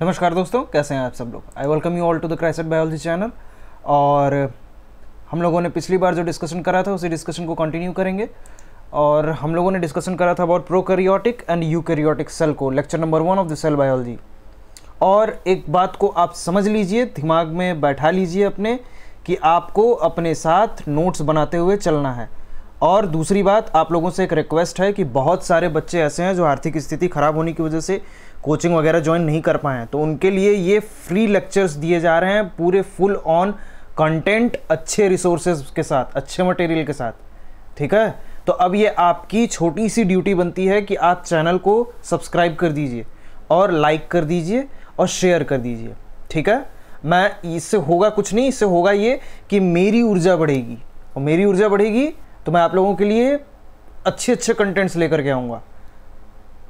नमस्कार दोस्तों कैसे हैं आप सब लोग I welcome you all to the Crisset biology channel और हम लोगों ने पिछली बार जो डिस्कशन करा था उसी डिस्कशन को कंटिन्यू करेंगे और हम लोगों ने डिस्कशन करा था about prokaryotic and eukaryotic cell को lecture number one of the cell biology और एक बात को आप समझ लीजिए दिमाग में बैठा लीजिए अपने कि आपको अपने साथ नोट्स बनाते हुए चलना है और दूसरी बात आप लोगों से एक रिक्वेस्ट है कि बहुत सारे बच्चे ऐसे हैं जो आर्थिक स्थिति खराब होने की वजह से कोचिंग वगैरह ज्वाइन नहीं कर पाए हैं तो उनके लिए ये फ्री लेक्चर्स दिए जा रहे हैं पूरे फुल ऑन कंटेंट अच्छे रिसोर्सेज के साथ अच्छे मटेरियल के साथ ठीक है तो अब ये आपकी छोटी सी ड्यूटी बनती है कि आप चैनल को सब्सक्राइब कर दीजिए और लाइक कर दीजिए और शेयर कर दीजिए ठीक है मैं इससे होगा कुछ नहीं इससे होगा ये कि मेरी ऊर्जा बढ़ेगी और मेरी ऊर्जा बढ़ेगी तो मैं आप लोगों के लिए अच्छे अच्छे कंटेंट्स लेकर के आऊँगा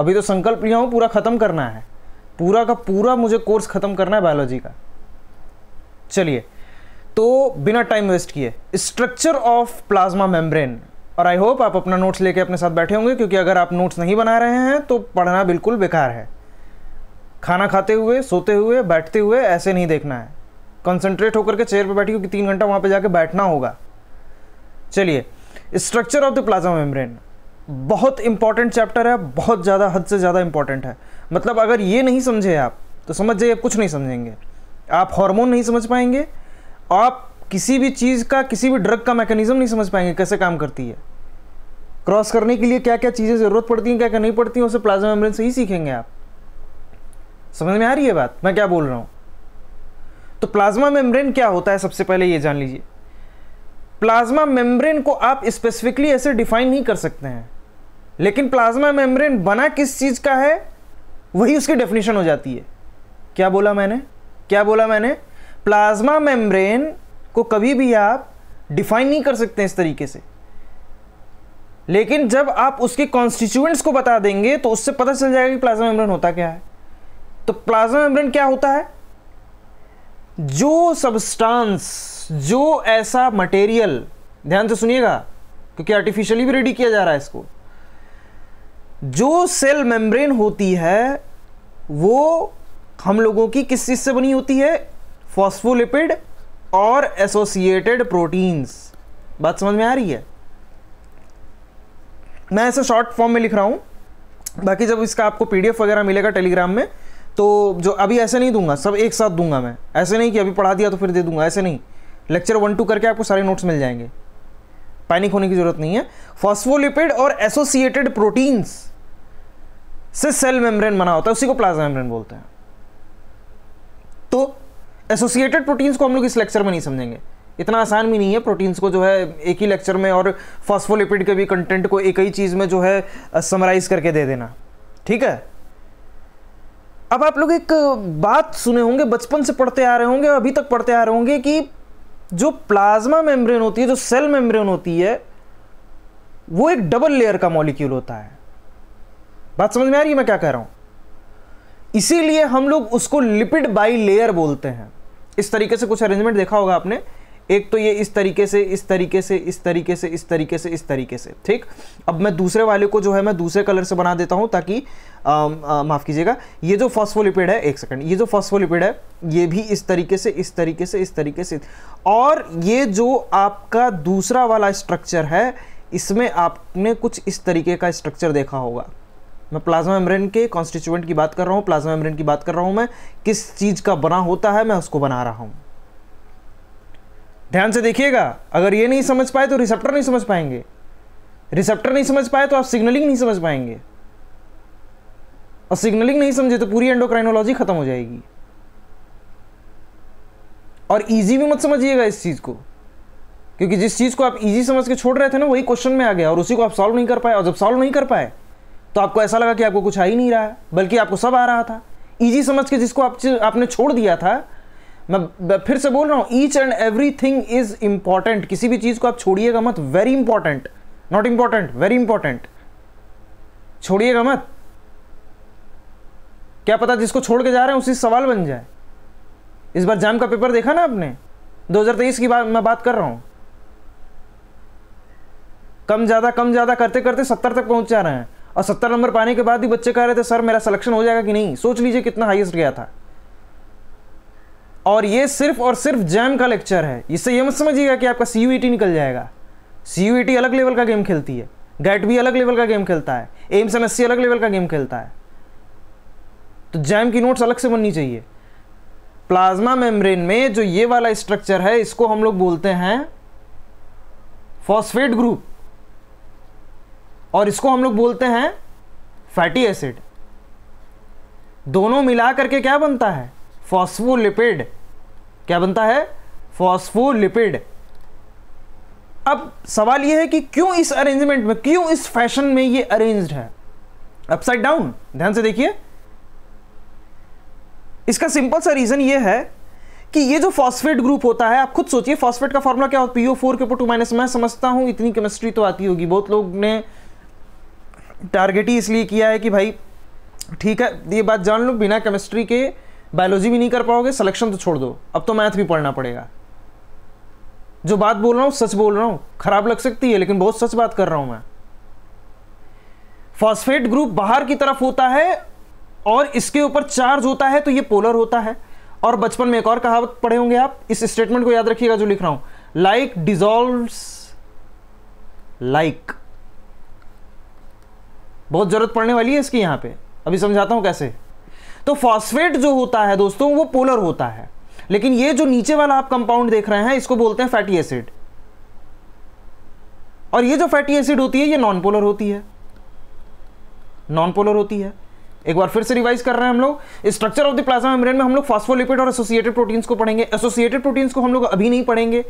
अभी तो संकल्प लिया हूँ पूरा ख़त्म करना है पूरा का पूरा मुझे कोर्स ख़त्म करना है बायोलॉजी का चलिए तो बिना टाइम वेस्ट किए स्ट्रक्चर ऑफ प्लाज्मा मेम्ब्रेन और आई होप आप अपना नोट्स लेके अपने साथ बैठे होंगे क्योंकि अगर आप नोट्स नहीं बना रहे हैं तो पढ़ना बिल्कुल बेकार है खाना खाते हुए सोते हुए बैठते हुए ऐसे नहीं देखना है कंसंट्रेट होकर के चेयर पर बैठी क्योंकि तीन घंटा वहाँ पर जाके बैठना होगा चलिए structure of the plasma membrane बहुत इंपॉर्टेंट चैप्टर है बहुत ज़्यादा हद से ज़्यादा इंपॉर्टेंट है मतलब अगर ये नहीं समझे आप तो समझ जाइए कुछ नहीं समझेंगे आप हार्मोन नहीं समझ पाएंगे आप किसी भी चीज़ का किसी भी ड्रग का मैकेनिज्म नहीं समझ पाएंगे कैसे काम करती है क्रॉस करने के लिए क्या क्या चीज़ें ज़रूरत पड़ती हैं क्या क्या नहीं पड़ती हैं उसे प्लाज्मा मेम्ब्रेन से ही सीखेंगे आप समझ में आ रही है बात मैं क्या बोल रहा हूँ तो प्लाज्मा मेम्ब्रेन क्या होता है सबसे पहले ये जान लीजिए प्लाज्मा मेम्ब्रेन को आप स्पेसिफिकली ऐसे डिफाइन नहीं कर सकते हैं लेकिन प्लाज्मा मेम्ब्रेन बना किस चीज़ का है वही उसकी डेफिनेशन हो जाती है क्या बोला मैंने क्या बोला मैंने प्लाज्मा मेम्ब्रेन को कभी भी आप डिफाइन नहीं कर सकते इस तरीके से लेकिन जब आप उसके कॉन्स्टिट्यूएंट्स को बता देंगे तो उससे पता चल जाएगा कि प्लाज्मा मेम्ब्रेन होता क्या है तो प्लाज्मा मेम्ब्रेन क्या होता है जो सब्सटेंस जो ऐसा मटेरियल ध्यान से सुनिएगा क्योंकि आर्टिफिशियली भी रेडी किया जा रहा है इसको जो सेल मेम्ब्रेन होती है वो हम लोगों की किस चीज़ से बनी होती है फॉस्फोलिपिड और एसोसिएटेड प्रोटीन्स बात समझ में आ रही है मैं ऐसे शॉर्ट फॉर्म में लिख रहा हूँ बाकी जब इसका आपको पीडीएफ वगैरह मिलेगा टेलीग्राम में तो जो अभी ऐसे नहीं दूंगा सब एक साथ दूंगा मैं ऐसे नहीं कि अभी पढ़ा दिया तो फिर दे दूंगा ऐसे नहीं लेक्चर वन टू करके आपको सारे नोट्स मिल जाएंगे पैनिक होने की ज़रूरत नहीं है फॉस्फोलिपिड और एसोसिएटेड प्रोटीन्स से सेल मेम्ब्रेन बना होता है उसी को प्लाज्मा मेम्ब्रेन बोलते हैं तो एसोसिएटेड प्रोटीन्स को हम लोग इस लेक्चर में नहीं समझेंगे इतना आसान भी नहीं है प्रोटीन्स को जो है एक ही लेक्चर में और फॉस्फोलिपिड के भी कंटेंट को एक ही चीज़ में जो है समराइज करके दे देना ठीक है अब आप लोग एक बात सुने होंगे बचपन से पढ़ते आ रहे होंगे अभी तक पढ़ते आ रहे होंगे कि जो प्लाज्मा मेम्ब्रेन होती है जो सेल मेम्ब्रेन होती है वो एक डबल लेयर का मॉलिक्यूल होता है बात समझ में आ रही है मैं क्या कह रहा हूं इसीलिए हम लोग उसको लिपिड बाई लेयर बोलते हैं इस तरीके से कुछ अरेंजमेंट देखा होगा आपने एक तो ये इस तरीके से इस तरीके से इस तरीके से इस तरीके से इस तरीके से ठीक अब मैं दूसरे वाले को जो है मैं दूसरे कलर से बना देता हूं ताकि माफ़ कीजिएगा ये जो फॉस्फोलिपिड है एक सेकंड ये जो फॉस्फोलिपिड है ये भी इस तरीके से इस तरीके से इस तरीके से और ये जो आपका दूसरा वाला स्ट्रक्चर है इसमें आपने कुछ इस तरीके का स्ट्रक्चर देखा होगा मैं प्लाज्मा मेम्ब्रेन के कॉन्स्टिट्यूएंट की बात कर रहा हूँ प्लाज्मा मेम्ब्रेन की बात कर रहा हूँ मैं किस चीज़ का बना होता है मैं उसको बना रहा हूँ ध्यान से देखिएगा अगर ये नहीं समझ पाए तो रिसेप्टर नहीं समझ पाएंगे रिसेप्टर नहीं समझ पाए तो आप सिग्नलिंग नहीं समझ पाएंगे और सिग्नलिंग नहीं समझे तो पूरी एंडोक्राइनोलॉजी खत्म हो जाएगी और इजी भी मत समझिएगा इस चीज़ को क्योंकि जिस चीज़ को आप इजी समझ के छोड़ रहे थे ना वही क्वेश्चन में आ गया और उसी को आप सॉल्व नहीं कर पाए और जब सॉल्व नहीं कर पाए तो आपको ऐसा लगा कि आपको कुछ आ ही नहीं रहा है बल्कि आपको सब आ रहा था ईजी समझ के जिसको आप आपने छोड़ दिया था मैं फिर से बोल रहा हूँ each and every thing is important किसी भी चीज़ को आप छोड़िएगा मत very important not important very important छोड़िएगा मत क्या पता जिसको छोड़ के जा रहे हैं उसी सवाल बन जाए इस बार जैम का पेपर देखा ना आपने 2023 की बात मैं बात कर रहा हूँ कम ज़्यादा कम ज़्यादा करते करते सत्तर तक पहुँच जा रहे हैं और सत्तर नंबर पाने के बाद ही बच्चे कह रहे थे सर मेरा सिलेक्शन हो जाएगा कि नहीं सोच लीजिए कितना हाईएस्ट गया था और ये सिर्फ और सिर्फ जैम का लेक्चर है इससे ये मत समझिएगा कि आपका सी e निकल जाएगा सी e अलग लेवल का गेम खेलती है गैट भी अलग लेवल का गेम खेलता है एम्स एम अलग लेवल का गेम खेलता है तो जैम की नोट्स अलग से बननी चाहिए प्लाज्मा मेम्ब्रेन में जो ये वाला स्ट्रक्चर है इसको हम लोग बोलते हैं फॉस्फेट ग्रुप और इसको हम लोग बोलते हैं फैटी एसिड दोनों मिला करके क्या बनता है फॉस्फोलिपिड क्या बनता है फॉस्फोलिपिड अब सवाल यह है कि क्यों इस अरेंजमेंट में क्यों इस फैशन में ये अरेंज्ड है अपसाइड डाउन ध्यान से देखिए इसका सिंपल सा रीजन ये है कि ये जो फॉस्फेट ग्रुप होता है आप खुद सोचिए फॉस्फेट का फॉर्मूला क्या होता है पीओ फोर के ऊपर टू माइनस मैं समझता हूं इतनी केमिस्ट्री तो आती होगी बहुत लोग ने टारगेट ही इसलिए किया है कि भाई ठीक है ये बात जान लो बिना केमिस्ट्री के बायोलॉजी भी नहीं कर पाओगे सिलेक्शन तो छोड़ दो अब तो मैथ भी पढ़ना पड़ेगा जो बात बोल रहा हूँ सच बोल रहा हूँ खराब लग सकती है लेकिन बहुत सच बात कर रहा हूँ मैं फॉस्फेट ग्रुप बाहर की तरफ होता है और इसके ऊपर चार्ज होता है तो ये पोलर होता है और बचपन में एक और कहावत पढ़े होंगे आप इस स्टेटमेंट को याद रखिएगा जो लिख रहा हूं लाइक डिजॉल्व लाइक बहुत ज़रूरत पड़ने वाली है इसकी यहाँ पे अभी समझाता हूँ कैसे तो फॉस्फेट जो होता है दोस्तों वो पोलर होता है लेकिन ये जो नीचे वाला आप कंपाउंड देख रहे हैं इसको बोलते हैं फैटी एसिड और ये जो फैटी एसिड होती है ये नॉन पोलर होती है नॉन पोलर होती है एक बार फिर से रिवाइज कर रहे हैं हम लोग structure of the plasma membrane में हम लोग फॉस्फोलिपिड और एसोसिएटेड प्रोटीन्स को पढ़ेंगे एसोसिएटेड प्रोटीन्स को हम लोग अभी नहीं पढ़ेंगे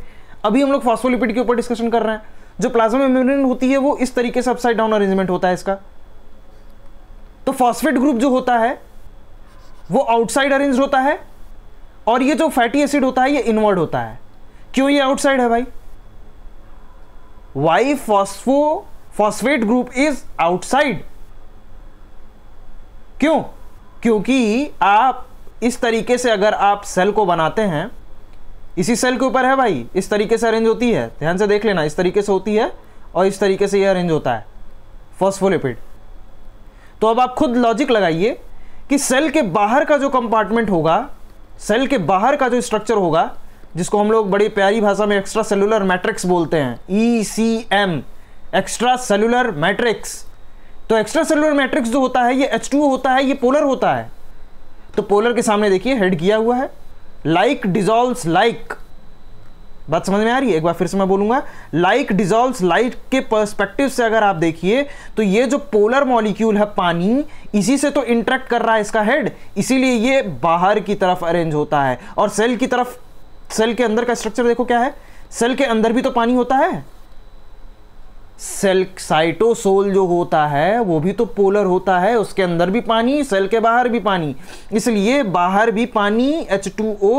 अभी हम लोग फॉस्फोलिपिड के ऊपर डिस्कशन कर रहे हैं जो प्लाज्मा मेम्ब्रेन होती है वो इस तरीके से अपसाइड डाउन अरेंजमेंट होता है इसका तो फॉस्फेट ग्रुप जो होता है वो आउटसाइड अरेंज होता है और ये जो फैटी एसिड होता है ये इनवर्ड होता है क्यों ये आउटसाइड है भाई why phospho phosphate group is outside क्यों क्योंकि आप इस तरीके से अगर आप सेल को बनाते हैं इसी सेल के ऊपर है भाई इस तरीके से अरेंज होती है ध्यान से देख लेना इस तरीके से होती है और इस तरीके से ये अरेंज होता है फॉस्फोलिपिड तो अब आप खुद लॉजिक लगाइए कि सेल के बाहर का जो कंपार्टमेंट होगा सेल के बाहर का जो स्ट्रक्चर होगा जिसको हम लोग बड़ी प्यारी भाषा में एक्स्ट्रा सेलुलर मैट्रिक्स बोलते हैं E C M extracellular matrix तो एक्स्ट्रा सेलुलर मैट्रिक्स जो होता है ये एच टू होता है ये पोलर होता है तो पोलर के सामने देखिए हेड किया हुआ है लाइक डिजॉल्व लाइक बात समझ में आ रही है एक बार फिर से मैं बोलूंगा लाइक डिजॉल्व लाइट के पर्सपेक्टिव से अगर आप देखिए तो ये जो पोलर मॉलिक्यूल है पानी इसी से तो इंट्रैक्ट कर रहा है इसका हेड इसीलिए ये बाहर की तरफ अरेंज होता है और सेल की तरफ सेल के अंदर का स्ट्रक्चर देखो क्या है सेल के अंदर भी तो पानी होता है सेल साइटोसोल जो होता है वो भी तो पोलर होता है उसके अंदर भी पानी सेल के बाहर भी पानी इसलिए बाहर भी पानी H2O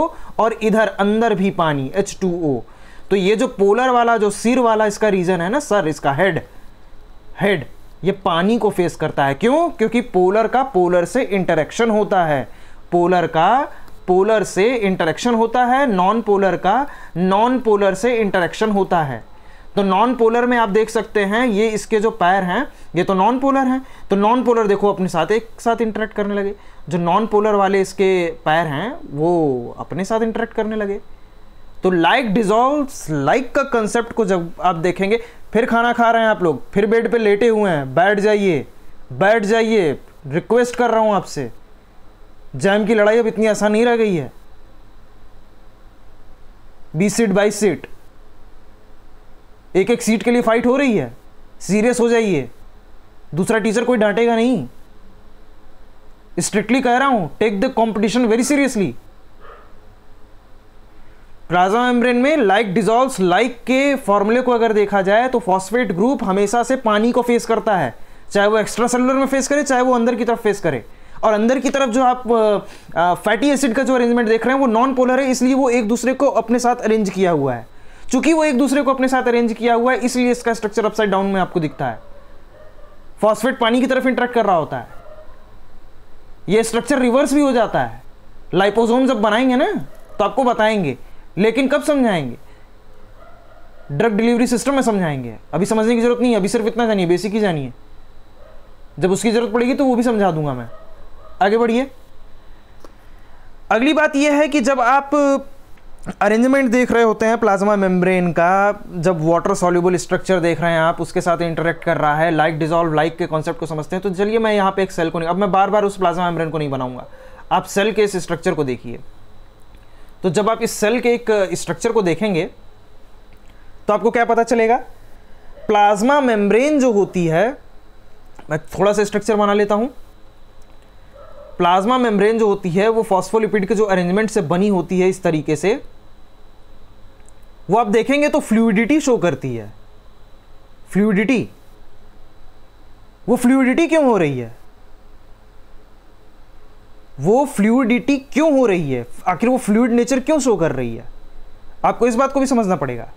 और इधर अंदर भी पानी H2O तो ये जो पोलर वाला जो सिर वाला इसका रीजन है ना सर इसका हेड हेड ये पानी को फेस करता है क्यों क्योंकि पोलर का पोलर से इंटरेक्शन होता है पोलर का पोलर से इंटरेक्शन होता है नॉन पोलर का नॉन पोलर से इंटरेक्शन होता है तो नॉन पोलर में आप देख सकते हैं ये इसके जो पैर हैं ये तो नॉन पोलर हैं तो नॉन पोलर देखो अपने साथ एक साथ इंटरेक्ट करने लगे जो नॉन पोलर वाले इसके पैर हैं वो अपने साथ इंटरेक्ट करने लगे तो लाइक डिजॉल्व लाइक का कंसेप्ट को जब आप देखेंगे फिर खाना खा रहे हैं आप लोग फिर बेड पे लेटे हुए हैं बैठ जाइए बैठ जाइए रिक्वेस्ट कर रहा हूं आपसे जैम की लड़ाई अब इतनी आसान नहीं रह गई है बीस सीट बाईस सीट एक एक सीट के लिए फाइट हो रही है सीरियस हो जाइए दूसरा टीचर कोई डांटेगा नहीं स्ट्रिक्टली कह रहा हूं take the competition very seriously plasma membrane में लाइक डिजॉल्व लाइक के फॉर्मूले को अगर देखा जाए तो फॉस्फेट ग्रुप हमेशा से पानी को फेस करता है चाहे वो एक्स्ट्रा सेलुलर में फेस करे चाहे वो अंदर की तरफ फेस करे और अंदर की तरफ जो आप फैटी एसिड का जो अरेंजमेंट देख रहे हैं वो नॉन पोलर है इसलिए वो एक दूसरे को अपने साथ अरेंज किया हुआ है चूंकि वो एक दूसरे को अपने साथ अरेंज किया हुआ है इसलिए इसका स्ट्रक्चर अपसाइड डाउन में आपको दिखता है फॉस्फेट पानी की तरफ इंट्रैक्ट कर रहा होता है ये स्ट्रक्चर रिवर्स भी हो जाता है लाइपोजोम जब बनाएंगे ना तो आपको बताएंगे लेकिन कब समझाएंगे ड्रग डिलीवरी सिस्टम में समझाएंगे अभी समझने की जरूरत नहीं है अभी सिर्फ इतना जानिए बेसिक ही जानिए जब उसकी जरूरत पड़ेगी तो वो भी समझा दूंगा मैं आगे बढ़िए अगली बात यह है कि जब आप अरेंजमेंट देख रहे होते हैं प्लाज्मा मेम्ब्रेन का जब वाटर सॉल्यूबल स्ट्रक्चर देख रहे हैं आप उसके साथ इंटरेक्ट कर रहा है लाइक डिजॉल्व लाइक के कॉन्सेप्ट को समझते हैं तो चलिए मैं यहाँ पे एक सेल को नहीं अब मैं बार बार उस प्लाज्मा मेम्ब्रेन को नहीं बनाऊंगा आप सेल के इस स्ट्रक्चर को देखिए तो जब आप इस सेल के एक स्ट्रक्चर को देखेंगे तो आपको क्या पता चलेगा प्लाज्मा मेम्ब्रेन जो होती है मैं थोड़ा सा स्ट्रक्चर बना लेता हूँ प्लाज्मा मेम्ब्रेन जो होती है वो फॉस्फोलिपिड के जो अरेंजमेंट से बनी होती है इस तरीके से वो आप देखेंगे तो फ्लूडिटी शो करती है फ्लूडिटी वो फ्लूडिटी क्यों हो रही है वो फ्लूडिटी क्यों हो रही है आखिर वो फ्लूड नेचर क्यों शो कर रही है आपको इस बात को भी समझना पड़ेगा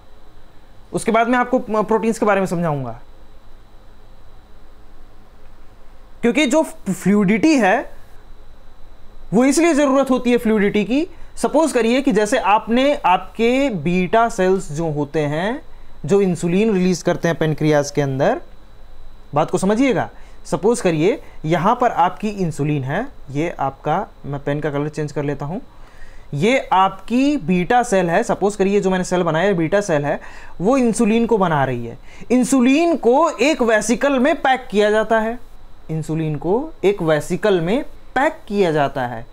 उसके बाद मैं आपको प्रोटीन्स के बारे में समझाऊंगा क्योंकि जो फ्लूडिटी है वो इसलिए ज़रूरत होती है फ्लूडिटी की सपोज करिए कि जैसे आपने आपके बीटा सेल्स जो होते हैं जो इंसुलिन रिलीज करते हैं पेनक्रियाज के अंदर बात को समझिएगा सपोज करिए यहाँ पर आपकी इंसुलिन है ये आपका मैं पेन का कलर चेंज कर लेता हूँ ये आपकी बीटा सेल है सपोज करिए जो मैंने सेल बनाया है बीटा सेल है वो इंसुलिन को बना रही है इंसुलिन को एक वेसिकल में पैक किया जाता है इंसुलिन को एक वेसिकल में पैक किया जाता है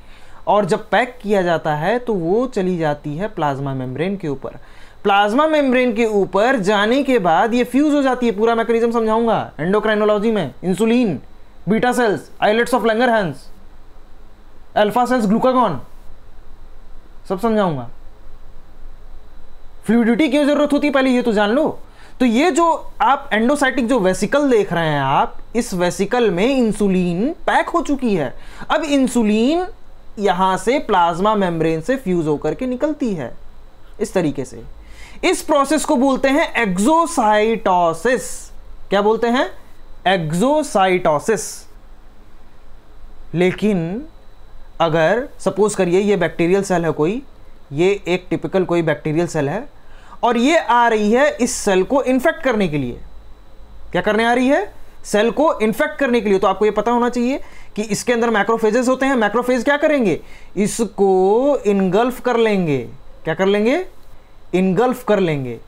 और जब पैक किया जाता है तो वो चली जाती है प्लाज्मा मेम्ब्रेन के ऊपर प्लाज्मा मेम्ब्रेन के ऊपर जाने के बाद ये फ्यूज हो जाती है पूरा मैकेनिज्म समझाऊंगा एंडोक्राइनोलॉजी में insulin beta cells islets of हैंस अल्फा सेल्स ग्लूकागॉन सब समझाऊंगा फ्लूडिटी क्यों जरूरत होती है पहले ये तो जान लो तो ये जो आप एंडोसाइटिक जो वेसिकल देख रहे हैं आप इस वेसिकल में इंसुलिन पैक हो चुकी है अब इंसुलिन यहां से प्लाज्मा मेम्ब्रेन से फ्यूज होकर के निकलती है इस तरीके से इस प्रोसेस को बोलते हैं एक्जोसाइटोसिस क्या बोलते हैं एक्जोसाइटोसिस लेकिन अगर सपोज करिए ये बैक्टीरियल सेल है कोई ये एक टिपिकल कोई बैक्टीरियल सेल है और ये आ रही है इस सेल को इन्फेक्ट करने के लिए क्या करने आ रही है सेल को इन्फेक्ट करने के लिए तो आपको ये पता होना चाहिए कि इसके अंदर मैक्रोफेजेस होते हैं मैक्रोफेज क्या करेंगे इसको इनगल्फ कर लेंगे क्या कर लेंगे इनगल्फ कर लेंगे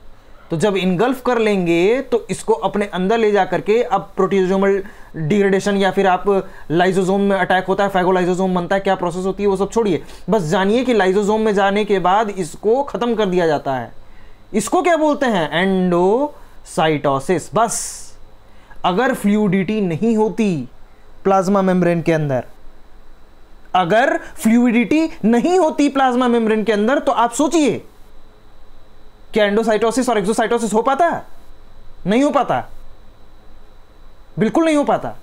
तो जब इनगल्फ कर लेंगे तो इसको अपने अंदर ले जा करके अब प्रोटीजोमल डिग्रेडेशन या फिर आप लाइजोजोम में अटैक होता है फैगोलाइजोजोम बनता है क्या प्रोसेस होती है वो सब छोड़िए बस जानिए कि लाइजोजोम में जाने के बाद इसको ख़त्म कर दिया जाता है इसको क्या बोलते हैं एंडोसाइटोसिस बस अगर फ्लूडिटी नहीं होती प्लाज्मा मेम्ब्रेन के अंदर अगर फ्लूडिटी नहीं होती प्लाज्मा मेम्ब्रेन के अंदर तो आप सोचिए क्या एंडोसाइटोसिस और एक्सोसाइटोसिस हो पाता नहीं हो पाता बिल्कुल नहीं हो पाता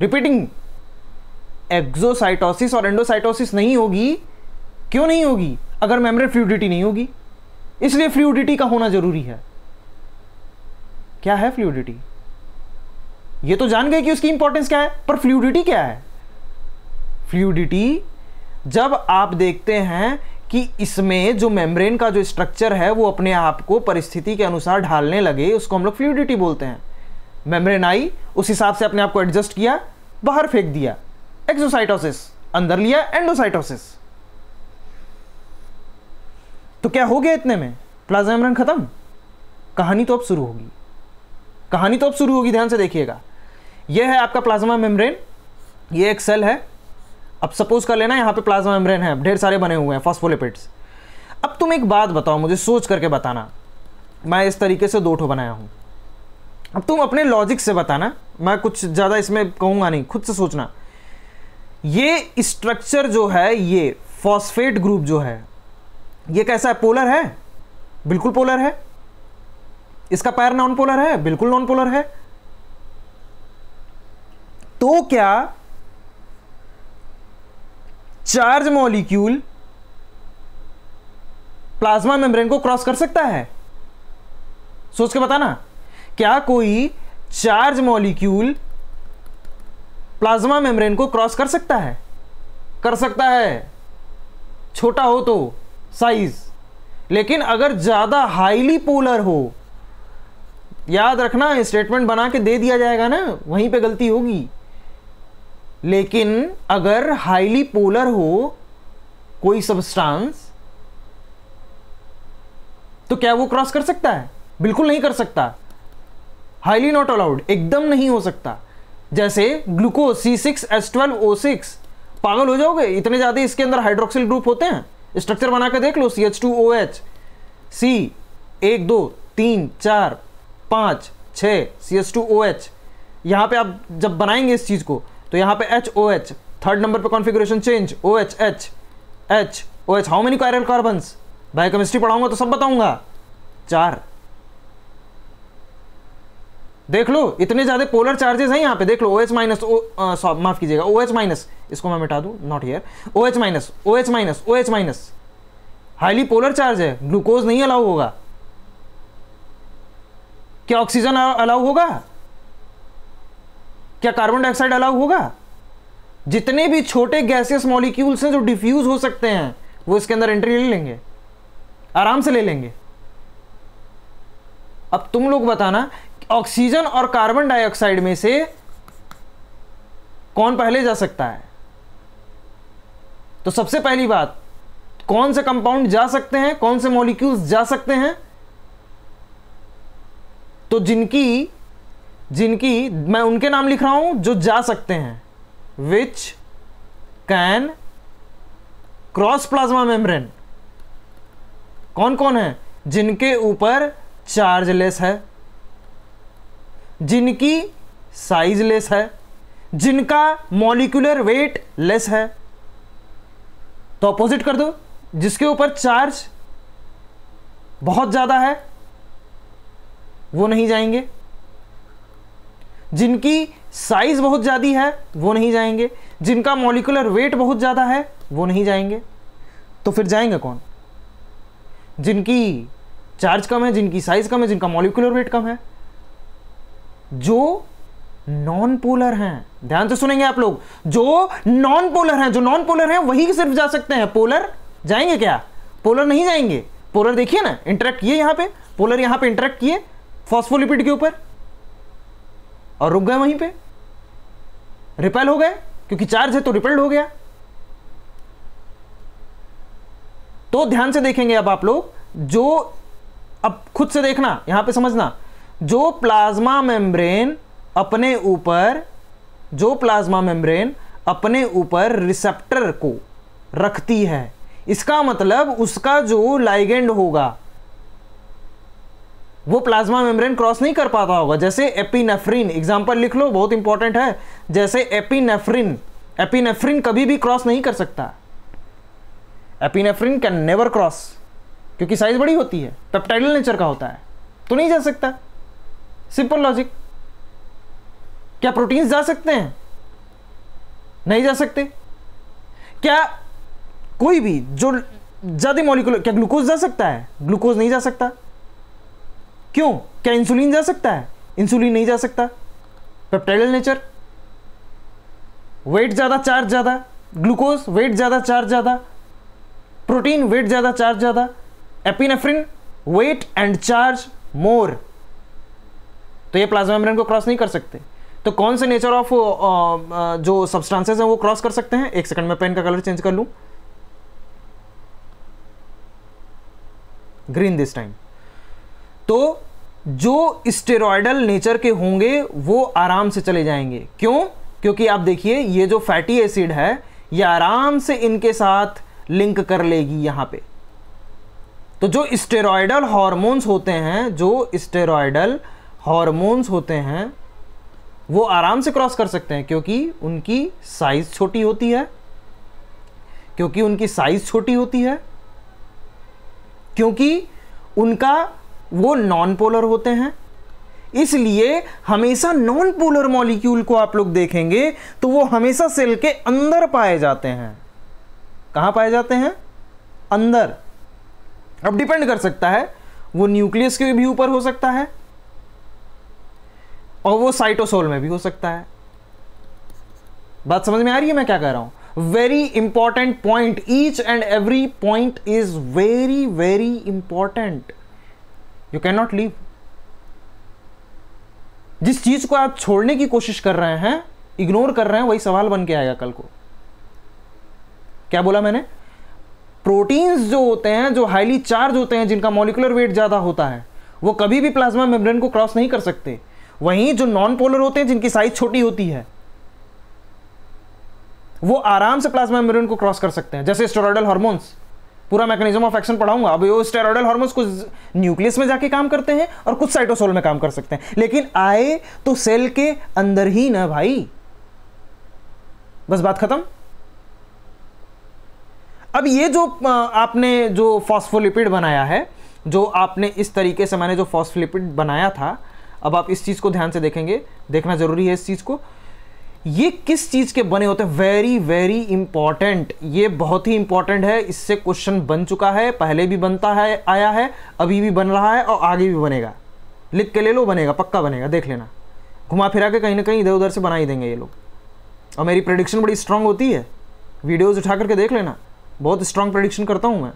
रिपीटिंग एक्सोसाइटोसिस और एंडोसाइटोसिस नहीं होगी क्यों नहीं होगी अगर मेम्ब्रेन फ्लूडिटी नहीं होगी इसलिए फ्लूडिटी का होना जरूरी है क्या है फ्लूडिटी ये तो जान गए कि उसकी इंपॉर्टेंस क्या है पर फ्लूडिटी क्या है फ्लूडिटी जब आप देखते हैं कि इसमें जो मेम्ब्रेन का जो स्ट्रक्चर है वो अपने आप को परिस्थिति के अनुसार ढालने लगे उसको हम लोग फ्लूडिटी बोलते हैं मेम्ब्रेन आई उस हिसाब से अपने आप को एडजस्ट किया बाहर फेंक दिया एक्सोसाइटोसिस अंदर लिया एंडोसाइटोसिस तो क्या हो गया इतने में प्लाज्मा मेम्ब्रेन ख़त्म कहानी तो अब शुरू होगी कहानी तो अब शुरू होगी ध्यान से देखिएगा यह है आपका प्लाज्मा मेम्ब्रेन ये एक सेल है अब सपोज कर लेना यहाँ पे प्लाज्मा मेम्ब्रेन है ढेर सारे बने हुए हैं फॉस्फोलिपिड्स अब तुम एक बात बताओ मुझे सोच करके बताना मैं इस तरीके से दो ठो बनाया हूँ अब तुम अपने लॉजिक से बताना मैं कुछ ज़्यादा इसमें कहूँगा नहीं खुद से सोचना ये स्ट्रक्चर जो है ये फॉस्फेट ग्रुप जो है ये कैसा है पोलर है बिल्कुल पोलर है इसका पैर नॉन पोलर है बिल्कुल नॉन पोलर है तो क्या चार्ज मॉलिक्यूल प्लाज्मा मेम्ब्रेन को क्रॉस कर सकता है सोच के बताना क्या कोई चार्ज मॉलिक्यूल प्लाज्मा मेम्ब्रेन को क्रॉस कर सकता है कर सकता है छोटा हो तो साइज लेकिन अगर ज़्यादा हाईली पोलर हो याद रखना स्टेटमेंट बना के दे दिया जाएगा ना वहीं पे गलती होगी लेकिन अगर हाईली पोलर हो कोई सबस्टांस तो क्या वो क्रॉस कर सकता है बिल्कुल नहीं कर सकता हाईली नॉट अलाउड एकदम नहीं हो सकता जैसे glucose C six S twelve O six पागल हो जाओगे इतने ज़्यादा इसके अंदर हाइड्रोक्सिल ग्रुप होते हैं स्ट्रक्चर बना के देख लो C H two O H C एक दो तीन चार पाँच छः C H two O H यहाँ पर आप जब बनाएंगे इस चीज़ को तो यहाँ पे H O H third number पे configuration change O H H H O H how many chiral carbons biochemistry पढ़ाऊंगा तो सब बताऊंगा चार देख लो इतने ज़्यादा पोलर चार्जेस हैं यहाँ पे देख लो OH ओ एच माइनस माफ़ कीजिएगा ओ एच माइनस इसको मैं मिटा दू not here O H minus O H minus O H minus highly polar charge है ग्लूकोज नहीं अलाउ होगा क्या ऑक्सीजन अलाउ होगा क्या कार्बन डाइऑक्साइड अलाउ होगा जितने भी छोटे गैसियस मॉलिक्यूल्स हैं जो डिफ्यूज हो सकते हैं वो इसके अंदर एंट्री ले लेंगे आराम से ले लेंगे अब तुम लोग बताना ऑक्सीजन और कार्बन डाइऑक्साइड में से कौन पहले जा सकता है तो सबसे पहली बात कौन से कंपाउंड जा सकते हैं कौन से मॉलिक्यूल्स जा सकते हैं तो जिनकी जिनकी मैं उनके नाम लिख रहा हूं जो जा सकते हैं which can cross plasma membrane कौन कौन है जिनके ऊपर चार्जलेस है जिनकी साइज लेस है जिनका मॉलिकुलर वेट लेस है तो अपोजिट कर दो जिसके ऊपर चार्ज बहुत ज़्यादा है वो नहीं जाएंगे जिनकी साइज बहुत ज़्यादा है वो नहीं जाएंगे जिनका मॉलिकुलर वेट बहुत ज़्यादा है वो नहीं जाएंगे तो फिर जाएंगे कौन जिनकी चार्ज कम है जिनकी साइज कम है जिनका मॉलिकुलर वेट कम है जो नॉन पोलर हैं ध्यान से सुनेंगे आप लोग जो नॉन पोलर हैं जो नॉन पोलर हैं वही सिर्फ जा सकते हैं पोलर जाएंगे क्या पोलर नहीं जाएंगे पोलर देखिए ना इंटरेक्ट किए यहां पे पोलर यहां पे इंटरेक्ट किए फॉस्फोलिपिड के ऊपर और रुक गए वहीं पे रिपेल हो गए क्योंकि चार्ज है तो रिपेल्ड हो गया तो ध्यान से देखेंगे अब आप लोग जो अब खुद से देखना यहां पे समझना जो प्लाज्मा मेम्ब्रेन अपने ऊपर जो प्लाज्मा मेम्ब्रेन अपने ऊपर रिसेप्टर को रखती है इसका मतलब उसका जो लाइगेंड होगा वो प्लाज्मा मेम्ब्रेन क्रॉस नहीं कर पाता होगा जैसे एपीनेफ्रिन एग्जांपल लिख लो बहुत इंपॉर्टेंट है जैसे एपिनेफ्रिन एपिनेफ्रिन कभी भी क्रॉस नहीं कर सकता एपिनेफ्रिन कैन नेवर क्रॉस क्योंकि साइज बड़ी होती है पेप्टाइडल नेचर का होता है तो नहीं जा सकता सिंपल लॉजिक क्या प्रोटीन्स जा सकते हैं नहीं जा सकते क्या कोई भी जो ज़्यादा मॉलिकुलर क्या ग्लूकोज जा सकता है ग्लूकोज नहीं जा सकता क्यों क्या इंसुलिन जा सकता है इंसुलिन नहीं जा सकता पेप्टाइडल नेचर वेट ज़्यादा चार्ज ज़्यादा ग्लूकोज वेट ज़्यादा चार्ज ज़्यादा प्रोटीन वेट ज़्यादा चार्ज ज़्यादा epinephrine weight and charge more तो ये प्लाज्मा मेम्ब्रेन को क्रॉस नहीं कर सकते तो कौन से नेचर ऑफ uh, uh, जो सब्सटेंसेस हैं वो क्रॉस कर सकते हैं एक सेकंड में पेन का कलर चेंज कर लूं ग्रीन दिस टाइम तो जो स्टेरॉयडल नेचर के होंगे वो आराम से चले जाएंगे क्यों क्योंकि आप देखिए ये जो फैटी एसिड है ये आराम से इनके साथ लिंक कर लेगी यहां पे तो जो स्टेरॉयडल हॉर्मोन्स होते हैं जो स्टेरॉयडल हॉर्मोन्स होते हैं वो आराम से क्रॉस कर सकते हैं क्योंकि उनकी साइज़ छोटी होती है क्योंकि उनकी साइज़ छोटी होती है क्योंकि उनका वो नॉन पोलर होते हैं इसलिए हमेशा नॉन पोलर मॉलिक्यूल को आप लोग देखेंगे तो वो हमेशा सेल के अंदर पाए जाते हैं कहाँ पाए जाते हैं अंदर अब डिपेंड कर सकता है वो न्यूक्लियस के भी ऊपर हो सकता है और वो साइटोसोल में भी हो सकता है बात समझ में आ रही है मैं क्या कह रहा हूं very important point each and every point is very very important you can not leave जिस चीज को आप छोड़ने की कोशिश कर रहे हैं इग्नोर कर रहे हैं वही सवाल बन के आएगा कल को क्या बोला मैंने प्रोटीन्स जो होते हैं जो हाईली चार्ज होते हैं जिनका मॉलिकुलर वेट ज़्यादा होता है वो कभी भी प्लाज्मा मेम्ब्रेन को क्रॉस नहीं कर सकते वहीं जो नॉन पोलर होते हैं जिनकी साइज छोटी होती है वो आराम से प्लाज्मा मेम्ब्रेन को क्रॉस कर सकते हैं जैसे स्टेरॉयडल हार्मोन्स पूरा मैकेनिज्म ऑफ एक्शन पढ़ाऊंगा अब वो स्टेरॉयडल हार्मोन्स कुछ न्यूक्लियस में जाके काम करते हैं और कुछ साइटोसोल में काम कर सकते हैं लेकिन आए तो सेल के अंदर ही ना भाई बस बात खत्म अब ये जो आपने जो फॉस्फोलिपिड बनाया है जो आपने इस तरीके से मैंने जो फॉस्फोलिपिड बनाया था अब आप इस चीज़ को ध्यान से देखेंगे देखना ज़रूरी है इस चीज़ को ये किस चीज़ के बने होते हैं वेरी वेरी इंपॉर्टेंट ये बहुत ही इंपॉर्टेंट है इससे क्वेश्चन बन चुका है पहले भी बनता है आया है अभी भी बन रहा है और आगे भी बनेगा लिख के ले लो बनेगा पक्का बनेगा देख लेना घुमा फिरा के कहीं ना कहीं इधर उधर से बना ही देंगे ये लोग और मेरी प्रडिक्शन बड़ी स्ट्रांग होती है वीडियोज़ उठा करके देख लेना बहुत स्ट्रांग प्रडिक्शन करता हूँ मैं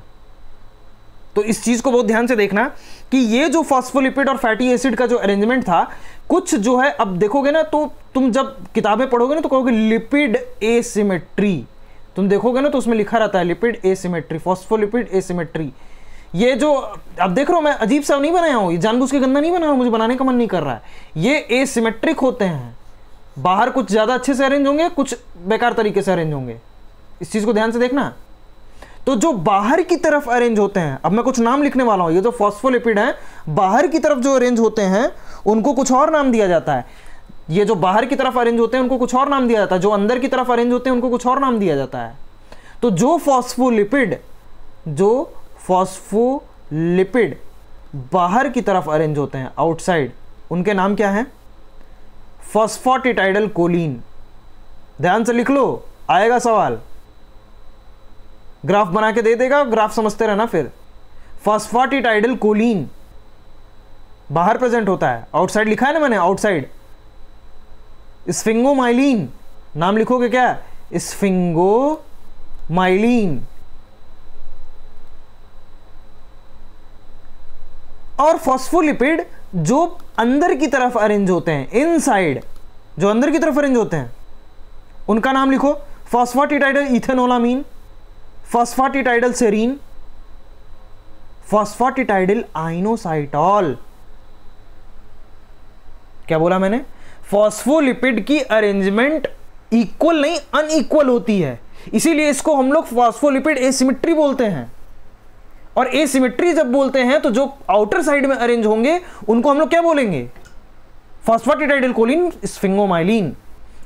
तो इस चीज़ को बहुत ध्यान से देखना कि ये जो फॉस्फोलिपिड और फैटी एसिड का जो अरेंजमेंट था कुछ जो है अब देखोगे ना तो तुम जब किताबें पढ़ोगे ना तो कहोगे लिपिड एसिमेट्री तुम देखोगे ना तो उसमें लिखा रहता है लिपिड एसिमेट्री फॉस्फोलिपिड एसिमेट्री ये जो अब देख रहे हो मैं अजीब सा नहीं बनाया हूं ये जानबूझ के गंदा नहीं बना रहा मुझे बनाने का मन नहीं कर रहा है ये एसिमेट्रिक होते हैं बाहर कुछ ज़्यादा अच्छे से अरेंज होंगे कुछ बेकार तरीके से अरेंज होंगे इस चीज़ को ध्यान से देखना तो जो बाहर की तरफ अरेंज होते हैं अब मैं कुछ नाम लिखने वाला हूं ये जो फॉस्फोलिपिड हैं बाहर की तरफ जो अरेंज होते हैं उनको कुछ और नाम दिया जाता है ये जो बाहर की तरफ अरेंज होते हैं उनको कुछ और नाम दिया जाता है जो अंदर की तरफ अरेंज होते हैं उनको कुछ और नाम दिया जाता है तो जो फॉस्फोलिपिड जो फॉस्फोलिपिड बाहर की तरफ अरेंज होते हैं आउटसाइड उनके नाम क्या है फॉस्फोटिटाइडल कोलिन ध्यान से लिख लो आएगा सवाल ग्राफ बना के दे देगा ग्राफ समझते रहना फिर फॉस्फाटिटाइडल कोलिन बाहर प्रेजेंट होता है आउटसाइड लिखा है ना मैंने आउटसाइड स्फिंगोमाइलिन नाम लिखोगे क्या स्फिंगोमाइलिन और फॉस्फोलिपिड जो अंदर की तरफ अरेंज होते हैं इनसाइड जो अंदर की तरफ अरेंज होते हैं उनका नाम लिखो फॉस्फाटिटाइडल इथेनोलामीन फॉस्फाटिटाइडल सेरीन फॉस्फाटिटाइडल आइनोसाइटॉल क्या बोला मैंने फॉस्फोलिपिड की अरेंजमेंट इक्वल नहीं अनइक्वल होती है इसीलिए इसको हम लोग फॉस्फोलिपिड एसिमिट्री बोलते हैं और एसिमिट्री जब बोलते हैं तो जो आउटर साइड में अरेंज होंगे उनको हम लोग क्या बोलेंगे फॉस्फाटिटाइडल कोलिन स्फिंगोमाइलिन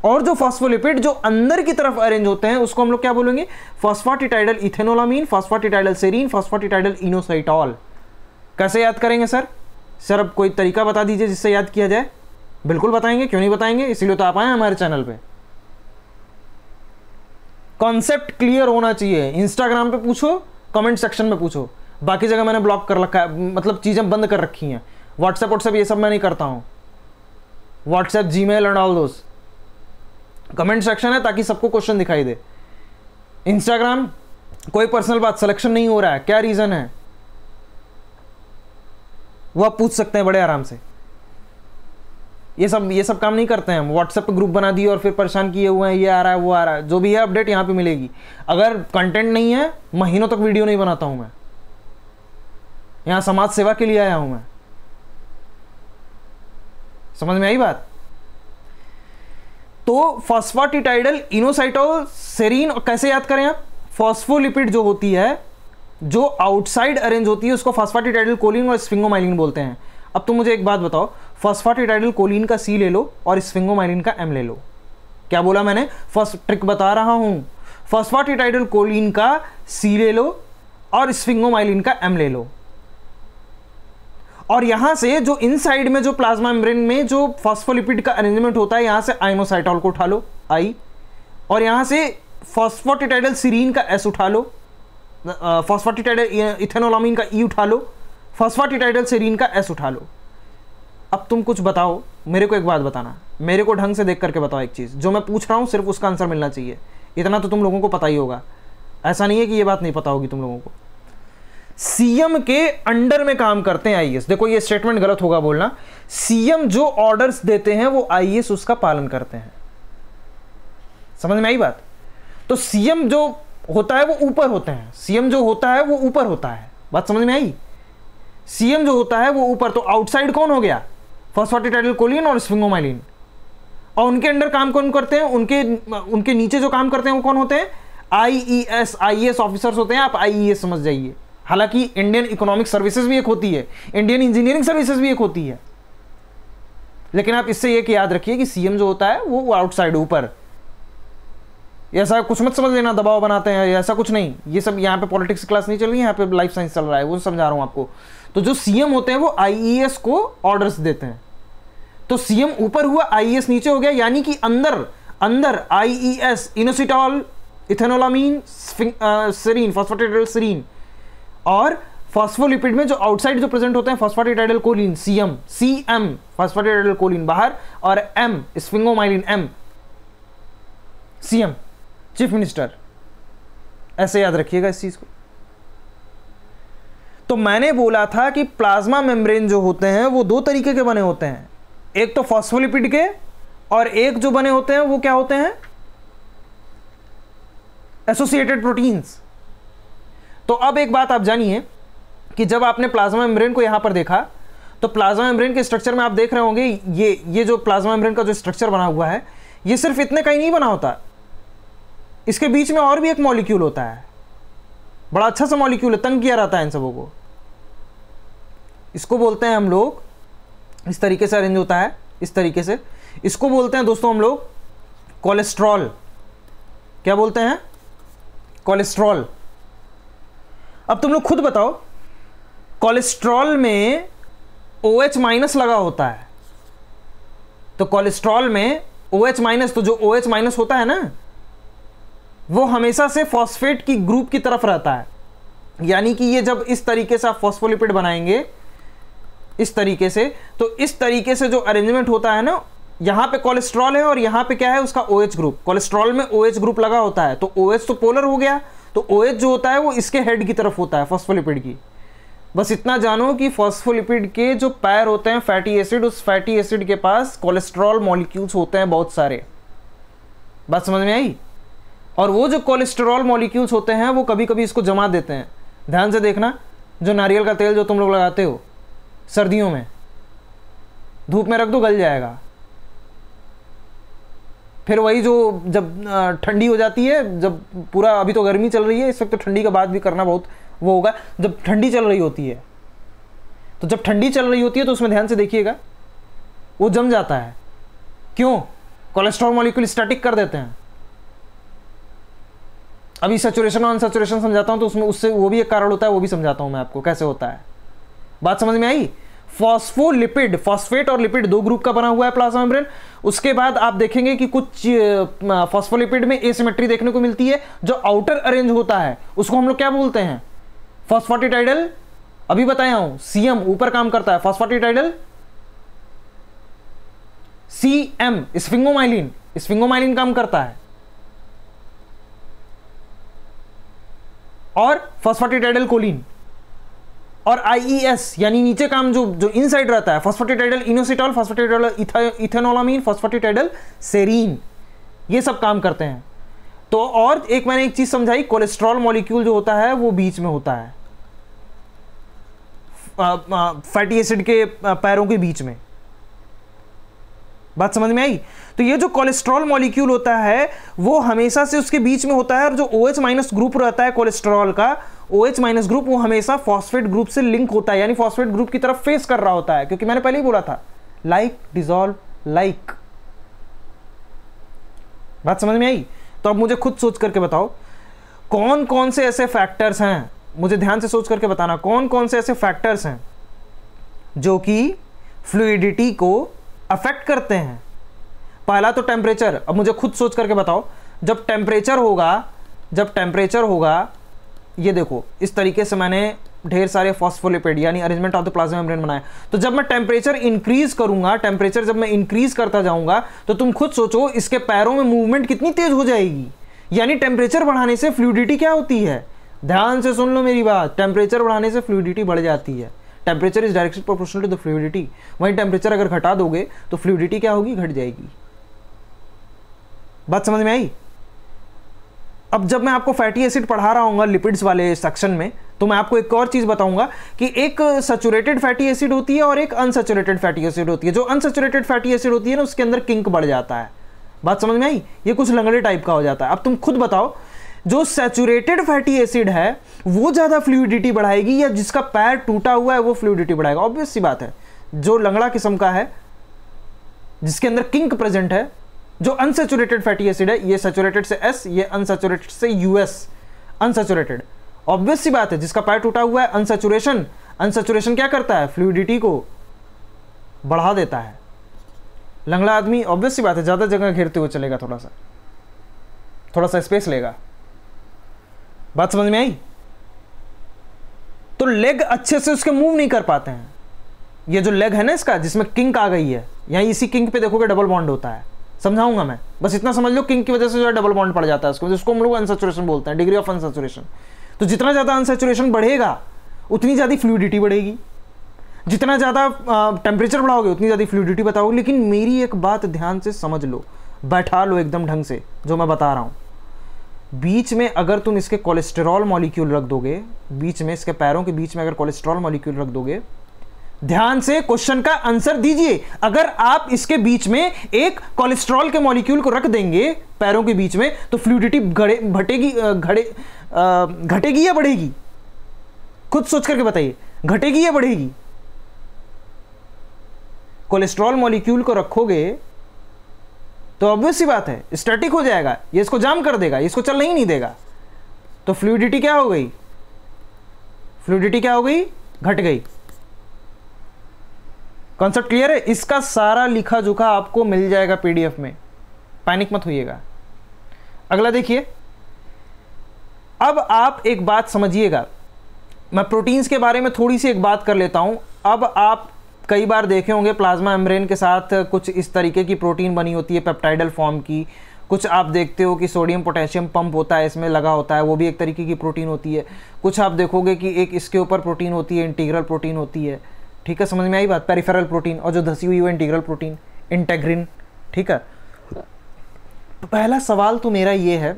और जो फॉस्फोलिपिड जो अंदर की तरफ अरेंज होते हैं उसको हम लोग क्या बोलेंगे फॉस्फाटिटाइडल इथेनोलामीन फॉस्फाटिटाइडल सेरीन फॉस्फाटिटाइडल इनोसाइटॉल कैसे याद करेंगे सर सर अब कोई तरीका बता दीजिए जिससे याद किया जाए बिल्कुल बताएंगे क्यों नहीं बताएंगे इसीलिए तो आप आए हमारे चैनल पर कॉन्सेप्ट क्लियर होना चाहिए इंस्टाग्राम पर पूछो कमेंट सेक्शन में पूछो बाकी जगह मैंने ब्लॉक कर रखा है मतलब चीज़ें बंद कर रखी हैं व्हाट्सएप व्हाट्सएप ये सब मैं नहीं करता हूँ WhatsApp Gmail and all दोस्त कमेंट सेक्शन है ताकि सबको क्वेश्चन दिखाई दे इंस्टाग्राम कोई पर्सनल बात सिलेक्शन नहीं हो रहा है क्या रीज़न है वो आप पूछ सकते हैं बड़े आराम से ये सब ये सब काम नहीं करते हैं हम व्हाट्सएप पर ग्रुप बना दिए और फिर परेशान किए हुए हैं ये आ रहा है वो आ रहा है जो भी है अपडेट यहाँ पे मिलेगी अगर कंटेंट नहीं है महीनों तक वीडियो नहीं बनाता हूँ मैं यहाँ समाज सेवा के लिए आया हूँ मैं समझ में आई बात तो फॉस्फाटिटाइडल इनोसाइटोसेरीन कैसे याद करें आप फॉस्फोलिपिड जो होती है जो आउटसाइड अरेंज होती है उसको फॉस्फाटिटाइडल कोलिन और स्फिंगोमाइलिन बोलते हैं अब तुम मुझे एक बात बताओ फॉस्फाटिटाइडल कोलिन का सी ले लो और स्फिंगोमाइलिन का एम ले लो क्या बोला मैंने फर्स्ट ट्रिक बता रहा हूं फॉस्फाटिटाइडल कोलिन का सी ले लो और स्फिंगोमाइलिन का एम ले लो और यहाँ से जो साइड में जो प्लाज्मा मेम्ब्रेन में जो फॉस्फोलिपिड का अरेंजमेंट होता है यहाँ से आइनोसाइटॉल को उठा लो आई और यहाँ से फॉस्फोटिटाइडल सीरीन का एस उठा लो फॉस्फोटिटाइडल इथेनोलामिन का ई उठा लो फॉस्फोटिटाइडल सीरीन का एस उठा लो अब तुम कुछ बताओ मेरे को एक बात बताना मेरे को ढंग से देख करके बताओ एक चीज़ जो मैं पूछ रहा हूँ सिर्फ उसका आंसर मिलना चाहिए इतना तो तुम लोगों को पता ही होगा ऐसा नहीं है कि ये बात नहीं पता होगी तुम लोगों को सीएम के अंडर में काम करते हैं आईएएस देखो ये स्टेटमेंट गलत होगा बोलना सीएम जो ऑर्डर्स देते हैं वो आईएएस उसका पालन करते हैं समझ में आई बात तो सीएम जो होता है वो ऊपर होते हैं सीएम जो होता है वो ऊपर होता है बात समझ में आई सीएम जो होता है वो ऊपर तो आउटसाइड कौन हो गया फर्स्ट टाइटल कोलिन और स्फिंगोमाइलिन और उनके अंडर काम कौन करते हैं उनके उनके नीचे जो काम करते हैं वो कौन होते हैं I E S I S officers होते हैं आप आई ई एस समझ जाइए हालांकि इंडियन इकोनॉमिक सर्विसेज भी एक होती है इंडियन इंजीनियरिंग सर्विसेज भी एक होती है लेकिन आप इससे ये याद रखिए कि सीएम जो होता है वो आउटसाइड ऊपर ऐसा कुछ मत समझ लेना दबाव बनाते हैं ऐसा कुछ नहीं ये सब यहाँ पे पॉलिटिक्स क्लास नहीं चल रही है यहाँ पे लाइफ साइंस चल रहा है वो समझा रहा हूँ आपको तो जो सीएम होते हैं वो आईईएस e को ऑर्डर्स देते हैं तो सीएम ऊपर हुआ आईईएस e नीचे हो गया यानी कि अंदर अंदर IES inositol ethanolamine serine phosphatidyl serine और फॉस्फोलिपिड में जो आउटसाइड जो प्रेजेंट होते हैं phosphatidyl choline C M C M phosphatidyl choline बाहर और M sphingomyelin M C M chief minister ऐसे याद रखिएगा इस चीज़ को तो मैंने बोला था कि प्लाज्मा मेम्ब्रेन जो होते हैं वो दो तरीके के बने होते हैं एक तो फॉस्फोलिपिड के और एक जो बने होते हैं वो क्या होते हैं एसोसिएटेड प्रोटीन्स तो अब एक बात आप जानिए कि जब आपने प्लाज्मा मेम्ब्रेन को यहाँ पर देखा तो प्लाज्मा मेम्ब्रेन के स्ट्रक्चर में आप देख रहे होंगे ये ये जो प्लाज्मा मेम्ब्रेन का जो स्ट्रक्चर बना हुआ है ये सिर्फ इतने का ही नहीं बना होता इसके बीच में और भी एक मॉलिक्यूल होता है बड़ा अच्छा सा मॉलिक्यूल है तंग किया रहता है इन सबों को इसको बोलते हैं हम लोग इस तरीके से अरेंज होता है इस तरीके से इसको बोलते हैं दोस्तों हम लोग कोलेस्ट्रॉल क्या बोलते हैं कोलेस्ट्रॉल अब तुम लोग खुद बताओ कोलेस्ट्रॉल में ओ एच माइनस लगा होता है तो कोलेस्ट्रॉल में ओ एच माइनस तो जो ओ एच माइनस होता है ना वो हमेशा से फॉस्फेट की ग्रुप की तरफ रहता है यानी कि ये जब इस तरीके से आप फॉस्फोलिपिड बनाएंगे इस तरीके से तो इस तरीके से जो अरेंजमेंट होता है ना यहां पे कोलेस्ट्रॉल है और यहां पे क्या है उसका ओ OH ग्रुप कोलेस्ट्रॉल में ओ OH ग्रुप लगा होता है तो ओ OH तो पोलर हो गया तो ओ जो होता है वो इसके हेड की तरफ होता है फॉस्फोलिपिड की बस इतना जानो कि फॉस्फोलिपिड के जो पैर होते हैं फैटी एसिड उस फैटी एसिड के पास कोलेस्ट्रॉल मॉलिक्यूल्स होते हैं बहुत सारे बात समझ में आई और वो जो कोलेस्ट्रॉल मॉलिक्यूल्स होते हैं वो कभी कभी इसको जमा देते हैं ध्यान से देखना जो नारियल का तेल जो तुम लोग लगाते हो सर्दियों में धूप में रख दो गल जाएगा फिर वही जो जब ठंडी हो जाती है जब पूरा अभी तो गर्मी चल रही है इस वक्त तो ठंडी का बात भी करना बहुत वो होगा जब ठंडी चल रही होती है तो जब ठंडी चल रही होती है तो उसमें ध्यान से देखिएगा वो जम जाता है क्यों कोलेस्ट्रॉल मॉलिक्यूल स्टैटिक कर देते हैं अभी सेचुरेशन और अनसेचुरेशन समझाता हूँ तो उसमें उससे वो भी एक कारण होता है वो भी समझाता हूँ मैं आपको कैसे होता है बात समझ में आई फॉस्फोलिपिड फॉस्फेट और लिपिड दो ग्रुप का बना हुआ है प्लाज्मा मेम्ब्रेन उसके बाद आप देखेंगे कि कुछ फॉस्फोलिपिड में एसिमेट्री देखने को मिलती है जो आउटर अरेंज होता है उसको हम लोग क्या बोलते हैं फॉस्फोटिटाइडल अभी बताया हूं सीएम ऊपर काम करता है phosphatidyl C M sphingomyelin sphingomyelin काम करता है और फॉस्फोटिटाइडल कोलिन और आईईएस e यानी नीचे काम जो जो इनसाइड रहता है फॉस्फोटिटाइडल इनोसिटॉल फॉस्फोटिटाइडल इथेनोलामीन फॉस्फोटिटाइडल सेरीन ये सब काम करते हैं तो और एक मैंने एक चीज़ समझाई कोलेस्ट्रॉल मॉलिक्यूल जो होता है वो बीच में होता है फैटी एसिड के पैरों के बीच में बात समझ में आई तो ये जो कोलेस्ट्रॉल मॉलिक्यूल होता है वो हमेशा से उसके बीच में होता है और जो ओ एच माइनस ग्रुप रहता है कोलेस्ट्रॉल का ओ एच माइनस ग्रुप वो हमेशा फॉस्फेट ग्रुप से लिंक होता है यानी फॉस्फेट ग्रुप की तरफ फेस कर रहा होता है क्योंकि मैंने पहले ही बोला था लाइक डिजॉल्व लाइक बात समझ में आई तो अब मुझे खुद सोच करके बताओ कौन कौन से ऐसे फैक्टर्स हैं मुझे ध्यान से सोच करके बताना कौन कौन से ऐसे फैक्टर्स हैं जो कि फ्लूडिटी को अफेक्ट करते हैं पहला तो टेम्परेचर अब मुझे खुद सोच करके बताओ जब टेम्परेचर होगा जब टेम्परेचर होगा ये देखो इस तरीके से मैंने ढेर सारे फॉस्फोलिपिड यानी arrangement of the plasma membrane बनाया तो जब मैं टेम्परेचर इंक्रीज करूंगा टेम्परेचर जब मैं इंक्रीज करता जाऊंगा तो तुम खुद सोचो इसके पैरों में मूवमेंट कितनी तेज हो जाएगी यानी टेम्परेचर बढ़ाने से फ्लूडिटी क्या होती है ध्यान से सुन लो मेरी बात टेम्परेचर बढ़ाने से फ्लूडिटी बढ़ जाती है temperature is direct proportional to the fluidity वहीं टेम्परेचर अगर घटा दोगे तो फ्लूडिटी क्या होगी घट जाएगी बात समझ में आई अब जब मैं आपको फैटी एसिड पढ़ा रहा हूँ लिपिड्स वाले सेक्शन में तो मैं आपको एक और चीज़ बताऊंगा कि एक सचुरेटेड फैटी एसिड होती है और एक अनसेचुरेटेड फैटी एसिड होती है जो अनसेचुरेटेड फैटी एसिड होती है ना उसके अंदर किंक बढ़ जाता है बात समझ में आई ये कुछ लंगड़े टाइप का हो जाता है अब तुम खुद बताओ जो सेचुरेटेड फैटी एसिड है वो ज़्यादा फ्लूडिटी बढ़ाएगी या जिसका पैर टूटा हुआ है वो फ्लूडिटी बढ़ाएगा ऑब्वियस सी बात है जो लंगड़ा किस्म का है जिसके अंदर किंक प्रेजेंट है जो अनसेचुरेटेड फैटी एसिड है ये सेचुरेटेड से एस ये अनसेचुरेटेड से यूएस अनसेचुरेटेड ऑब्वियस सी बात है जिसका पैर टूटा हुआ है अनसेचुरेशन अनसेचुरेशन क्या करता है फ्लूडिटी को बढ़ा देता है लंगड़ा आदमी ऑब्वियस सी बात है ज़्यादा जगह घेरते हुए चलेगा थोड़ा सा थोड़ा सा स्पेस लेगा बात समझ में आई तो लेग अच्छे से उसके मूव नहीं कर पाते हैं ये जो लेग है ना इसका जिसमें किंक आ गई है यहाँ इसी किंक पे देखोगे डबल बॉन्ड होता है समझाऊंगा मैं बस इतना समझ लो किंग की वजह से जो है डबल बॉन्ड पड़ जाता है उसको जिसको हम लोग अनसेचुरेशन बोलते हैं डिग्री ऑफ अनसेचुरेशन तो जितना ज़्यादा अनसेचुरेशन बढ़ेगा उतनी ज़्यादा फ्लूडिटी बढ़ेगी जितना ज़्यादा टेम्परेचर बढ़ाओगे उतनी ज़्यादा फ्लूडिटी बताओगे लेकिन मेरी एक बात ध्यान से समझ लो बैठा लो एकदम ढंग से जो मैं बता रहा हूँ बीच में अगर तुम इसके कोलेस्ट्रॉल मॉलिक्यूल रख दोगे बीच में इसके पैरों के बीच में अगर कोलेस्ट्रॉल मॉलिक्यूल रख दोगे ध्यान से क्वेश्चन का आंसर दीजिए अगर आप इसके बीच में एक कोलेस्ट्रॉल के मॉलिक्यूल को रख देंगे पैरों के बीच में तो फ्लूडिटी घड़े घटेगी घड़े घटेगी या बढ़ेगी खुद सोच करके बताइए घटेगी या बढ़ेगी कोलेस्ट्रॉल मॉलिक्यूल को रखोगे तो ऑब्वियस ही बात है स्टैटिक हो जाएगा ये इसको जाम कर देगा इसको चलने ही नहीं देगा तो फ्लूडिटी क्या हो गई फ्लूडिटी क्या हो गई घट गई कॉन्सेप्ट क्लियर है इसका सारा लिखा जुखा आपको मिल जाएगा पीडीएफ में पैनिक मत होइएगा अगला देखिए अब आप एक बात समझिएगा मैं प्रोटीन्स के बारे में थोड़ी सी एक बात कर लेता हूं अब आप कई बार देखे होंगे प्लाज्मा एम्ब्रेन के साथ कुछ इस तरीके की प्रोटीन बनी होती है पेप्टाइडल फॉर्म की कुछ आप देखते हो कि सोडियम पोटेशियम पंप होता है इसमें लगा होता है वो भी एक तरीके की प्रोटीन होती है कुछ आप देखोगे कि एक इसके ऊपर प्रोटीन होती है इंटीग्रल प्रोटीन होती है ठीक है समझ में आई बात पेरिफेरल प्रोटीन और जो धसी हुई वो इंटीग्रल प्रोटीन इंटेग्रिन ठीक है पहला सवाल तो मेरा ये है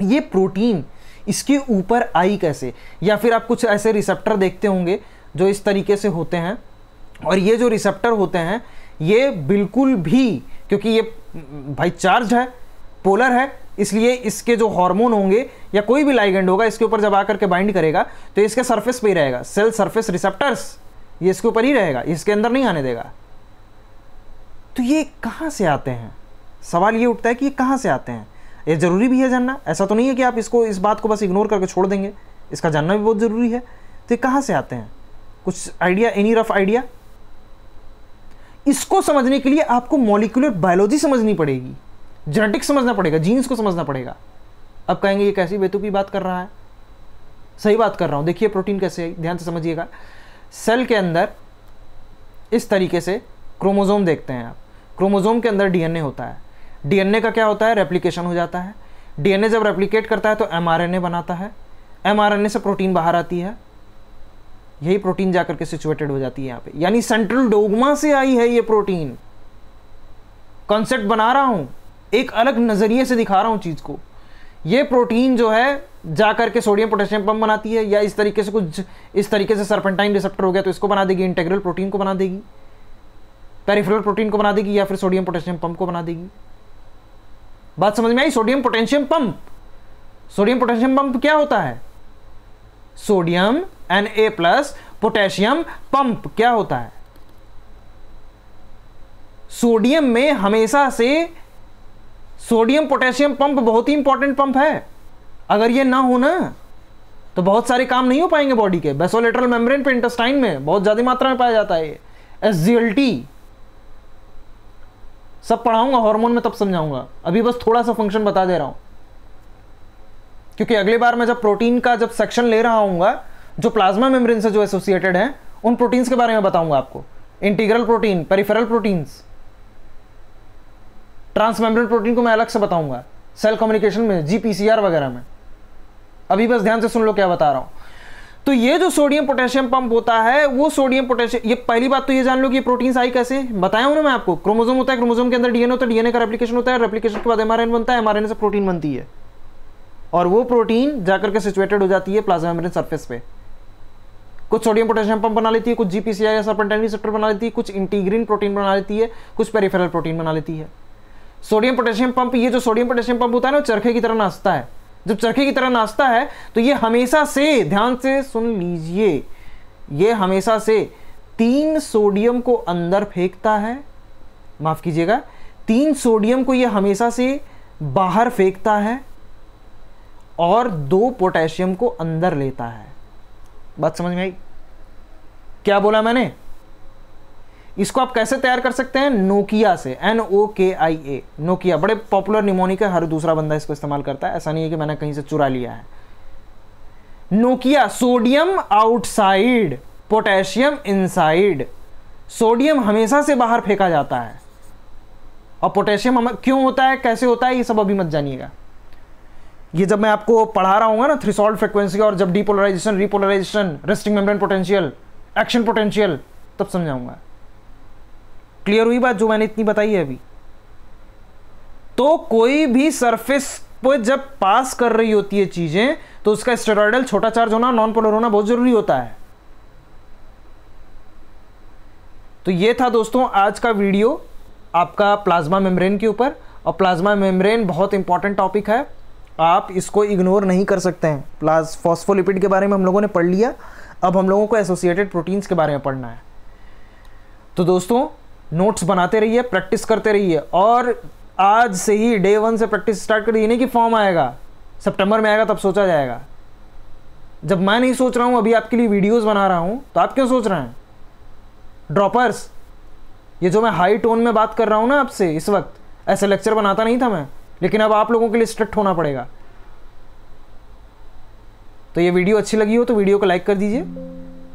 ये प्रोटीन इसके ऊपर आई कैसे या फिर आप कुछ ऐसे रिसेप्टर देखते होंगे जो इस तरीके से होते हैं और ये जो रिसेप्टर होते हैं ये बिल्कुल भी क्योंकि ये भाई चार्ज है पोलर है इसलिए इसके जो हार्मोन होंगे या कोई भी लाइगेंड होगा इसके ऊपर जब आकर के बाइंड करेगा तो इसके सरफेस पे ही रहेगा सेल सरफेस रिसेप्टर्स ये इसके ऊपर ही रहेगा इसके अंदर नहीं आने देगा तो ये कहाँ से आते हैं सवाल ये उठता है कि ये कहाँ से आते हैं ये ज़रूरी भी है जानना ऐसा तो नहीं है कि आप इसको इस बात को बस इग्नोर करके छोड़ देंगे इसका जानना भी बहुत ज़रूरी है तो ये कहाँ से आते हैं कुछ आइडिया एनी रफ आइडिया इसको समझने के लिए आपको मॉलिकुलर बायोलॉजी समझनी पड़ेगी जेनेटिक्स समझना पड़ेगा जीन्स को समझना पड़ेगा अब कहेंगे ये कैसी बेतुकी बात कर रहा है सही बात कर रहा हूँ देखिए प्रोटीन कैसे ध्यान से समझिएगा सेल के अंदर इस तरीके से क्रोमोज़ोम देखते हैं आप क्रोमोज़ोम के अंदर डीएनए होता है डीएनए का क्या होता है रेप्लिकेशन हो जाता है डीएनए जब रेप्लिकेट करता है तो एमआरएनए बनाता है एमआरएनए से प्रोटीन बाहर आती है यही प्रोटीन जा करके सिचुएटेड हो जाती है यहाँ पे यानी सेंट्रल डोगमा से आई है ये प्रोटीन कॉन्सेप्ट बना रहा हूँ एक अलग नज़रिए से दिखा रहा हूँ चीज़ को ये प्रोटीन जो है जा करके सोडियम पोटेशियम पम्प बनाती है या इस तरीके से कुछ इस तरीके से सरपेंटाइन रिसेप्टर हो गया तो इसको बना देगी इंटेग्रल प्रोटीन को बना देगी पेरिफेरल प्रोटीन को बना देगी या फिर सोडियम पोटेशियम पम्प को बना देगी बात समझ में आई sodium potassium pump sodium potassium pump क्या होता है sodium N A plus potassium pump क्या होता है सोडियम में हमेशा से सोडियम पोटेशियम पंप बहुत ही इंपॉर्टेंट पंप है अगर ये ना हो ना तो बहुत सारे काम नहीं हो पाएंगे बॉडी के बेसोलेटरल मेम्ब्रेन पे इंटेस्टाइन में बहुत ज़्यादा मात्रा में पाया जाता है ये एस सब पढ़ाऊंगा हार्मोन में तब समझाऊंगा अभी बस थोड़ा सा फंक्शन बता दे रहा हूं क्योंकि अगली बार मैं जब प्रोटीन का जब सेक्शन ले रहा हूँ जो प्लाज्मा मेम्ब्रेन से जो एसोसिएटेड है उन प्रोटीन्स के बारे में बताऊंगा आपको integral protein peripheral proteins transmembrane protein को मैं अलग से बताऊंगा सेल कम्युनिकेशन में जीपीसीआर वगैरह में अभी बस ध्यान से सुन लो क्या बता रहा हूं तो ये जो सोडियम पोटेशियम पंप होता है वो सोडियम पोटेशियम ये पहली बात तो ये जान लो कि प्रोटीन आई कैसे बताया हूं ना मैं आपको क्रोमोजोम होता है क्रोमोजोम के अंदर डीएनए होता है डीएनए का रेप्लिकेशन होता है रेप्लिकेशन के बाद एमआरएन बनता है एमआरएन से प्रोटीन बनती है और वो प्रोटीन जाकर के सिचुएटेड हो जाती है प्लाज्मा मेम्ब्रेन सरफेस पे कुछ सोडियम पोटेशियम पंप बना लेती है कुछ जीपीसीआई या सरपेंटाइन रिसेप्टर बना लेती है कुछ इंटीग्रीन प्रोटीन बना लेती है कुछ पेरिफेरल प्रोटीन बना लेती है सोडियम पोटेशियम पंप ये जो सोडियम पोटेशियम पंप होता है ना चरखे की तरह नाचता है जब चरखी की तरह नाचता है तो ये हमेशा से ध्यान से सुन लीजिए ये हमेशा से तीन सोडियम को अंदर फेंकता है माफ़ कीजिएगा तीन सोडियम को ये हमेशा से बाहर फेंकता है और दो पोटेशियम को अंदर लेता है बात समझ में आई क्या बोला मैंने इसको आप कैसे तैयार कर सकते हैं नोकिया से N O K I A Nokia बड़े पॉपुलर निमोनिक है हर दूसरा बंदा इसको इस्तेमाल करता है ऐसा नहीं है कि मैंने कहीं से चुरा लिया है Nokia sodium outside potassium inside sodium हमेशा से बाहर फेंका जाता है और पोटेशियम हम क्यों होता है कैसे होता है ये सब अभी मत जानिएगा ये जब मैं आपको पढ़ा रहा हूँ ना थ्रिसॉल्ट फ्रिक्वेंसी और जब depolarization repolarization resting membrane potential action potential तब समझाऊंगा क्लियर हुई बात जो मैंने इतनी बताई है अभी तो कोई भी सरफेस पर जब पास कर रही होती है चीजें तो उसका स्टेरॉयडल छोटा चार्ज होना नॉन पोलर होना बहुत जरूरी होता है तो ये था दोस्तों आज का वीडियो आपका प्लाज्मा मेम्ब्रेन के ऊपर और प्लाज्मा मेम्ब्रेन बहुत इंपॉर्टेंट टॉपिक है आप इसको इग्नोर नहीं कर सकते हैं प्लाज फॉस्फोलिपिड के बारे में हम लोगों ने पढ़ लिया अब हम लोगों को एसोसिएटेड प्रोटीन्स के बारे में पढ़ना है तो दोस्तों नोट्स बनाते रहिए प्रैक्टिस करते रहिए और आज से ही डे वन से प्रैक्टिस स्टार्ट कर दी नहीं कि फॉर्म आएगा सितंबर में आएगा तब सोचा जाएगा जब मैं नहीं सोच रहा हूँ अभी आपके लिए वीडियोस बना रहा हूँ तो आप क्यों सोच रहे हैं ड्रॉपर्स ये जो मैं हाई टोन में बात कर रहा हूँ ना आपसे इस वक्त ऐसे लेक्चर बनाता नहीं था मैं लेकिन अब आप लोगों के लिए स्ट्रिक्ट होना पड़ेगा तो ये वीडियो अच्छी लगी हो तो वीडियो को लाइक कर दीजिए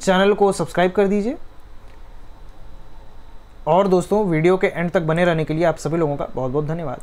चैनल को सब्सक्राइब कर दीजिए और दोस्तों वीडियो के एंड तक बने रहने के लिए आप सभी लोगों का बहुत बहुत धन्यवाद